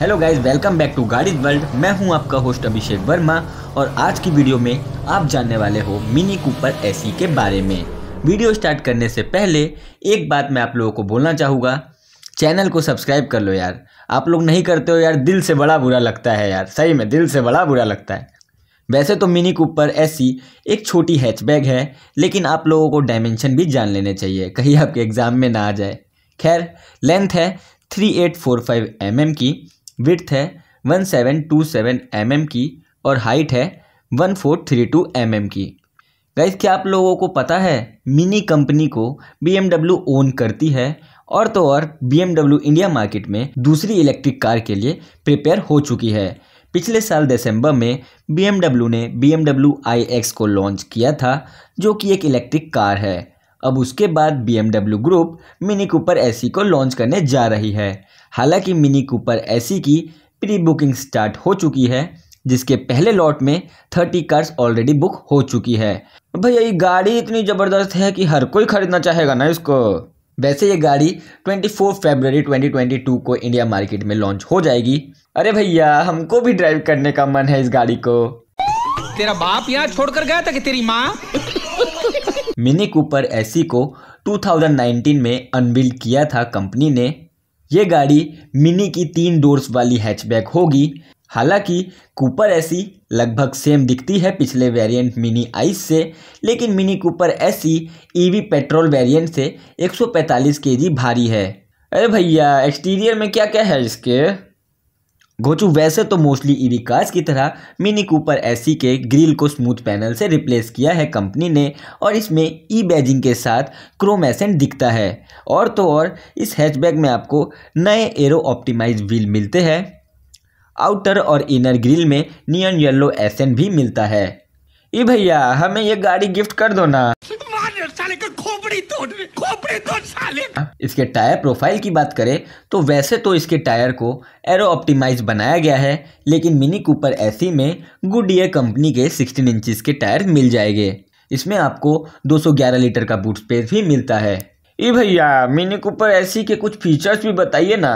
hello guys welcome back to गाड़ी world मैं हूं आपका होस्ट अभिषेक वर्मा और आज की वीडियो में आप जानने वाले हो मिनी कूपर ए के बारे में वीडियो स्टार्ट करने से पहले एक बात मैं आप लोगों को बोलना चाहूँगा चैनल को सब्सक्राइब कर लो यार आप लोग नहीं करते हो यार दिल से बड़ा बुरा लगता है यार सही में दिल से बड़ा बुरा लगता है वैसे तो मिनी कूपर ऐसी एक छोटी हैचबैग है लेकिन आप लोगों को डायमेंशन भी जान लेने चाहिए कहीं आपके एग्ज़ाम में ना आ जाए खैर लेंथ है 3845 एट mm की विथ है one seven two seven M M की और हाइट है one four three two M M की गाइज क्या आप लोगों को पता है मिनी कंपनी को बी ओन करती है और तो और बी इंडिया मार्केट में दूसरी इलेक्ट्रिक कार के लिए प्रिपेयर हो चुकी है पिछले साल दिसंबर में बी ने बी एम को लॉन्च किया था जो कि एक इलेक्ट्रिक कार है अब उसके बाद B group Mini Cooper SE को लॉन्च करने जा रही है हालांकि मिनी कूपर एसी की प्री बुकिंग स्टार्ट हो चुकी है जिसके पहले लॉट में थर्टी कार्स ऑलरेडी बुक हो चुकी है भैया ये गाड़ी इतनी ज़बरदस्त है कि हर कोई खरीदना चाहेगा ना इसको वैसे ये गाड़ी 24 फरवरी 2022 को इंडिया मार्केट में लॉन्च हो जाएगी अरे भैया हमको भी ड्राइव करने का मन है इस गाड़ी को तेरा बाप यहाँ छोड़कर गया था कि तेरी माँ मिनी कूपर एसी को 2019 में अनबिल किया था कंपनी ने ये गाड़ी मिनी की तीन डोर्स वाली हैचबैक होगी हालांकि कूपर एसी लगभग सेम दिखती है पिछले वेरिएंट मिनी आइस से लेकिन Mini Cooper SE EV e petrol variant से 145 केजी भारी है अरे भैया एक्सटीरियर में क्या क्या है इसके गोचू वैसे तो मोस्टली ईवी कार्स की तरह मिनी कूपर एसी के ग्रिल को स्मूथ पैनल से रिप्लेस किया है कंपनी ने और इसमें ई बैजिंग के साथ क्रोम एसेंट दिखता है और तो और इस हैचबैग में आपको नए एरो ऑप्टिमाइज व्हील मिलते हैं आउटर और इनर ग्रिल में नियन येलो एसेंट भी मिलता है ई भैया हमें यह गाड़ी गिफ्ट कर दो ना साले का खोपड़ी तोड़ खोपड़ी तोड़ साले इसके टायर प्रोफाइल की बात करें तो वैसे तो इसके टायर को एरो ऑप्टिमाइज बनाया गया है लेकिन मिनी कूपर एसी में गुडियर कंपनी के 16 इंचेस के टायर मिल जाएंगे इसमें आपको 211 लीटर का बूट स्पेस भी मिलता है ए भैया मिनी कूपर ऐसी के कुछ फीचर्स भी बताइए ना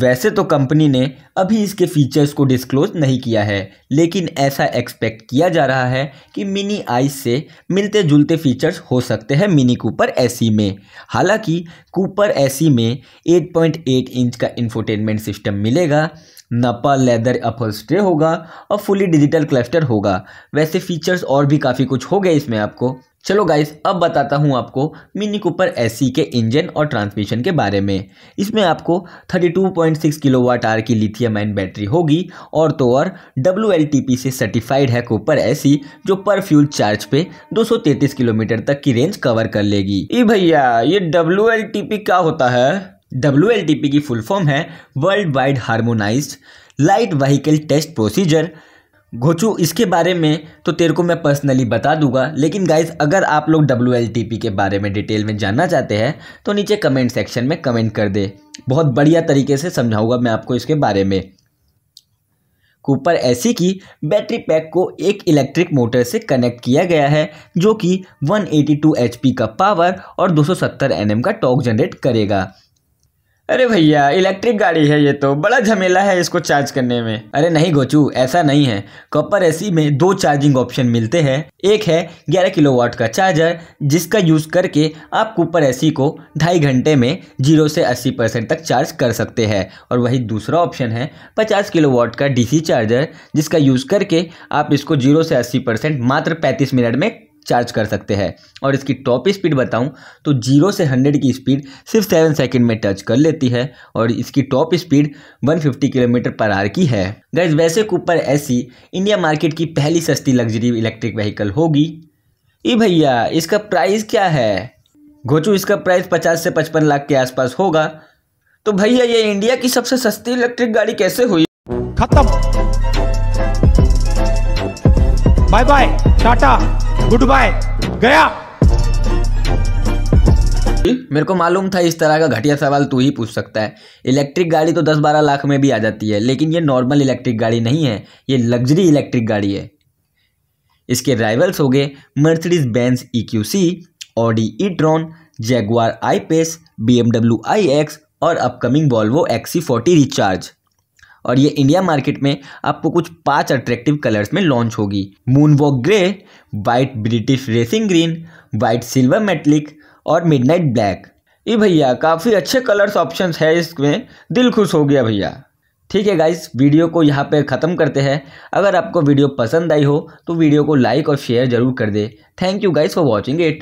वैसे तो कंपनी ने अभी इसके फीचर्स को डिस्क्लोज नहीं किया है लेकिन ऐसा एक्सपेक्ट किया जा रहा है कि मिनी आई से मिलते जुलते फीचर्स हो सकते हैं मिनी कूपर एसी e में हालांकि कूपर एसी e में 8.8 इंच का इंफोटेनमेंट सिस्टम मिलेगा नपा लेदर अपहोल्स्ट्रे होगा और फुली डिजिटल क्लस्टर होगा वैसे फीचर्स और भी काफ़ी कुछ हो गए इसमें आपको चलो गाइस अब बताता हूँ आपको मिनी कूपर एस के इंजन और ट्रांसमिशन के बारे में इसमें आपको 32.6 किलोवाट आर की लिथियम आयन बैटरी होगी और तो और डब्ल्यू से सर्टिफाइड है कूपर एस जो पर फ्यूल चार्ज पे 233 किलोमीटर तक की रेंज कवर कर लेगी ई भैया ये डब्ल्यू क्या होता है डब्ल्यू की फुल फॉर्म है world wide harmonise light vehicle test procedure घोचू इसके बारे में तो तेरे को मैं पर्सनली बता दूंगा लेकिन गाइज अगर आप लोग डब्ल्यू के बारे में डिटेल में जानना चाहते हैं तो नीचे कमेंट सेक्शन में कमेंट कर दे बहुत बढ़िया तरीके से समझाऊंगा मैं आपको इसके बारे में कूपर एसी की बैटरी पैक को एक इलेक्ट्रिक मोटर से कनेक्ट किया गया है जो कि 182 एचपी का पावर और 270 एनएम का टॉक जनरेट करेगा अरे भैया इलेक्ट्रिक गाड़ी है ये तो बड़ा झमेला है इसको चार्ज करने में अरे नहीं गोचू ऐसा नहीं है कॉपर एसी में दो चार्जिंग ऑप्शन मिलते हैं एक है 11 किलोवाट का चार्जर जिसका यूज़ करके आप कूपर एसी को ढाई घंटे में जीरो से 80 परसेंट तक चार्ज कर सकते हैं और वही दूसरा ऑप्शन है किलो वाट का डी चार्जर जिसका यूज़ करके आप इसको जीरो से अस्सी मात्र पैंतीस मिनट में चार्ज कर सकते हैं और इसकी टॉप स्पीड बताऊं तो जीरो से हंड्रेड की स्पीड सिर्फ सेवन सेकंड में टच कर लेती है और इसकी top speed fifty kilometre per hour की है गैस वैसे कूपर ऐसी इंडिया मार्केट की पहली सस्ती लग्जरी इलेक्ट्रिक व्हीकल होगी ये भैया इसका प्राइस क्या है घोचू इसका प्राइस पचास से पचपन लाख के आसपास होगा तो भैया ये इंडिया की सबसे सस्ती इलेक्ट्रिक गाड़ी कैसे हुई खत्म bye bye tata good bye गया मेरे को मालूम था इस तरह का घटिया सवाल तू ही पूछ सकता है इलेक्ट्रिक गाड़ी तो 10-12 लाख में भी आ जाती है लेकिन ये नॉर्मल इलेक्ट्रिक गाड़ी नहीं है ये लग्जरी इलेक्ट्रिक गाड़ी है इसके राइवल्स हो गए Mercedes Benz E Q C Audi e tron Jaguar I Pace BMW I X और upcoming Volvo XC forty recharge और ये इंडिया मार्केट में आपको कुछ पांच अट्रैक्टिव कलर्स में लॉन्च होगी moon walk grey white British racing green white silver metallic और मिडनाइट ब्लैक ये भैया काफ़ी अच्छे कलर्स ऑप्शंस है इसमें दिल खुश हो गया भैया ठीक है गाइस वीडियो को यहाँ पे ख़त्म करते हैं अगर आपको वीडियो पसंद आई हो तो वीडियो को लाइक और शेयर ज़रूर कर दे thank you guys for watching it